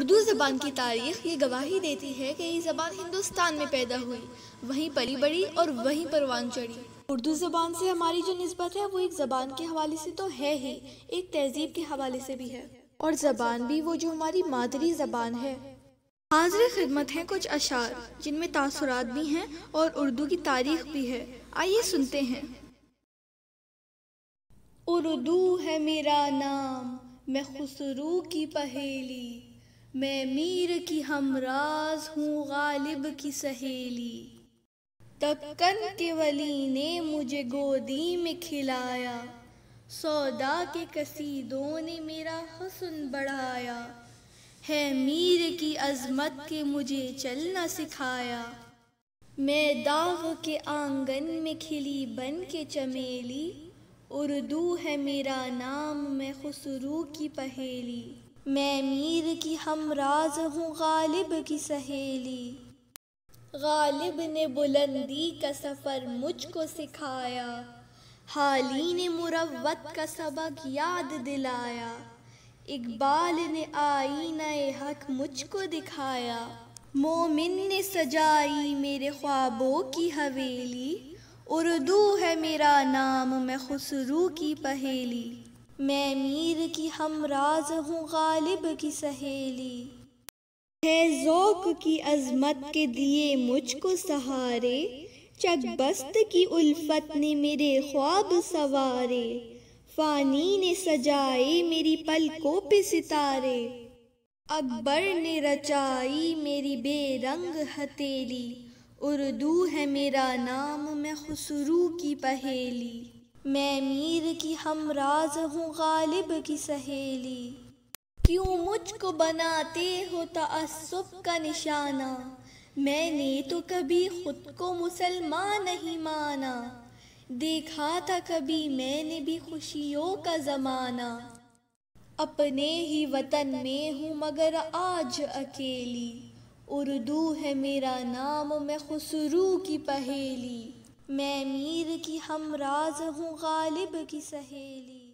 उर्दू ज़बान की तारीख ये गवाही देती है कि ये ज़बान हिंदुस्तान में पैदा हुई वहीं परी बड़ी और वहीं परवान चढ़ी उर्दू ज़बान से हमारी जो नस्बत है वो एक ज़बान के हवाले से तो है ही एक तहजीब के हवाले से भी है और ज़बान भी वो जो हमारी मादरी ज़बान है हाजिर खिदमत है कुछ अशार जिनमें तासरात भी हैं और उर्दू की तारीख भी है आइए सुनते हैं उर्दू है मेरा नाम मैं खुसरू की पहेली मैं मीर की हमराज हूँ गालिब की सहेली तक्कन के वली ने मुझे गोदी में खिलाया सौदा के कसीदों ने मेरा हुसन बढ़ाया है मीर की अजमत के मुझे चलना सिखाया मैं दाग के आंगन में खिली बन के चमेली उर्दू है मेरा नाम मैं खुसरू की पहेली मैं मीर की हम राज हूँ गालिब की सहेली गालिब ने बुलंदी का सफ़र मुझको सिखाया हाली ने मुरवत का सबक याद दिलाया इकबाल ने आई नए हक मुझको दिखाया मोमिन ने सजाई मेरे ख्वाबों की हवेली उर्दू है मेरा नाम मैं खुसरू की पहेली मैं मीर की हम राज हूँ गालिब की सहेली है ज़ोक की अजमत के दिए मुझको सहारे चकबस्त की उल्फत ने मेरे ख्वाब सवारे फानी ने सजाए मेरी पलकों पे सितारे अकबर ने रचाई मेरी बेरंग हथेली उर्दू है मेरा नाम मैं खुसरू की पहेली मैं मीर की हम राज हूँ गालिब की सहेली क्यों मुझको बनाते हो तसुब का निशाना मैंने तो कभी खुद को मुसलमान नहीं माना देखा था कभी मैंने भी खुशियों का ज़माना अपने ही वतन में हूँ मगर आज अकेली उर्दू है मेरा नाम मैं खुसरू की पहेली मैं मीर की हम राज हूँ गालिब की सहेली